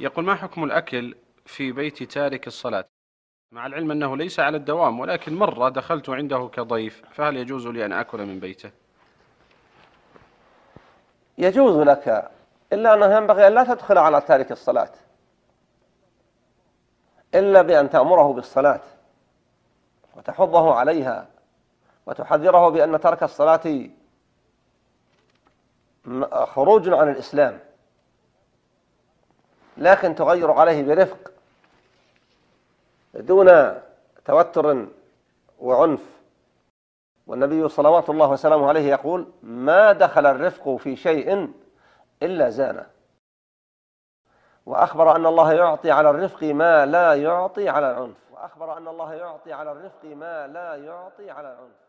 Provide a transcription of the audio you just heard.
يقول ما حكم الأكل في بيت تارك الصلاة مع العلم أنه ليس على الدوام ولكن مرة دخلت عنده كضيف فهل يجوز لي أن أكل من بيته يجوز لك إلا أنه ينبغي أن لا تدخل على تارك الصلاة إلا بأن تأمره بالصلاة وتحضه عليها وتحذره بأن ترك الصلاة خروج عن الإسلام لكن تغير عليه برفق دون توتر وعنف والنبي صلوات الله وسلامه عليه يقول ما دخل الرفق في شيء إلا زانه وأخبر أن الله يعطي على الرفق ما لا يعطي على العنف وأخبر أن الله يعطي على الرفق ما لا يعطي على العنف